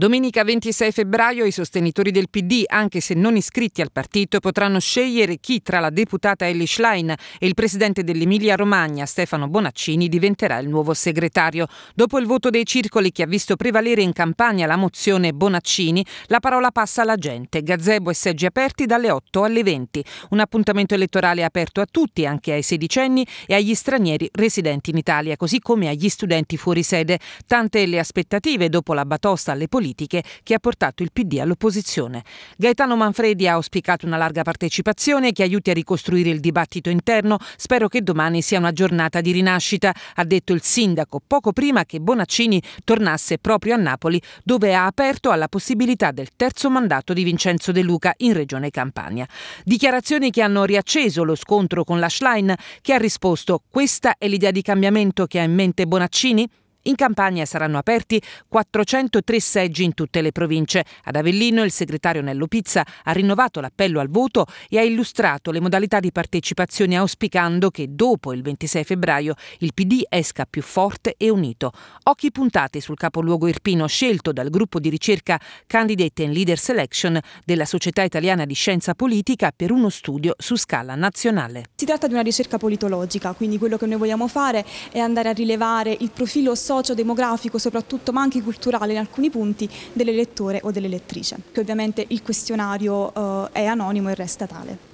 Domenica 26 febbraio i sostenitori del PD, anche se non iscritti al partito, potranno scegliere chi tra la deputata Ellie Schlein e il presidente dell'Emilia Romagna, Stefano Bonaccini, diventerà il nuovo segretario. Dopo il voto dei circoli che ha visto prevalere in campagna la mozione Bonaccini, la parola passa alla gente. Gazebo e seggi aperti dalle 8 alle 20. Un appuntamento elettorale aperto a tutti, anche ai sedicenni e agli stranieri residenti in Italia, così come agli studenti fuori sede. Tante le aspettative dopo la batosta alle politiche politiche che ha portato il PD all'opposizione. Gaetano Manfredi ha auspicato una larga partecipazione che aiuti a ricostruire il dibattito interno. Spero che domani sia una giornata di rinascita, ha detto il sindaco poco prima che Bonaccini tornasse proprio a Napoli, dove ha aperto alla possibilità del terzo mandato di Vincenzo De Luca in Regione Campania. Dichiarazioni che hanno riacceso lo scontro con la Schlein, che ha risposto: Questa è l'idea di cambiamento che ha in mente Bonaccini? In campagna saranno aperti 403 seggi in tutte le province. Ad Avellino il segretario Nello Pizza ha rinnovato l'appello al voto e ha illustrato le modalità di partecipazione auspicando che dopo il 26 febbraio il PD esca più forte e unito. Occhi puntati sul capoluogo irpino scelto dal gruppo di ricerca Candidate and Leader Selection della Società Italiana di Scienza Politica per uno studio su scala nazionale. Si tratta di una ricerca politologica, quindi quello che noi vogliamo fare è andare a rilevare il profilo sociodemografico soprattutto, ma anche culturale in alcuni punti, dell'elettore o dell'elettrice, che ovviamente il questionario eh, è anonimo e resta tale.